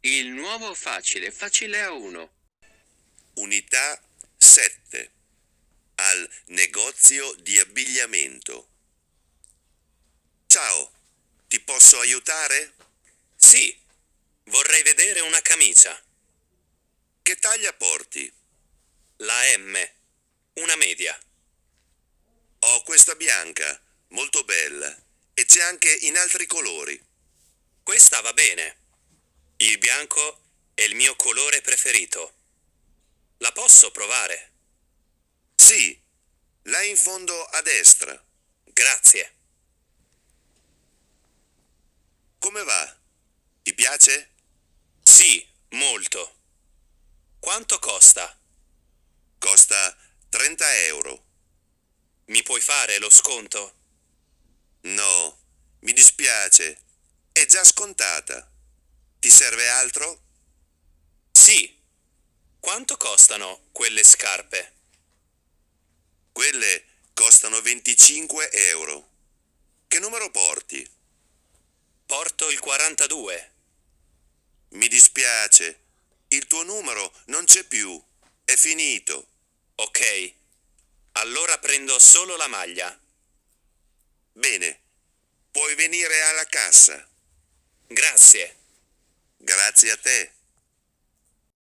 Il nuovo facile, facile a uno. Unità 7. Al negozio di abbigliamento. Ciao, ti posso aiutare? Sì, vorrei vedere una camicia. Che taglia porti? La M, una media. Ho questa bianca, molto bella, e c'è anche in altri colori. Questa va bene. Il bianco è il mio colore preferito. La posso provare? Sì, là in fondo a destra. Grazie. Come va? Ti piace? Sì, molto. Quanto costa? Costa 30 euro. Mi puoi fare lo sconto? No, mi dispiace. È già scontata. Ti serve altro? Sì. Quanto costano quelle scarpe? Quelle costano 25 euro. Che numero porti? Porto il 42. Mi dispiace, il tuo numero non c'è più. È finito. Ok, allora prendo solo la maglia. Bene, puoi venire alla cassa. Grazie. ti!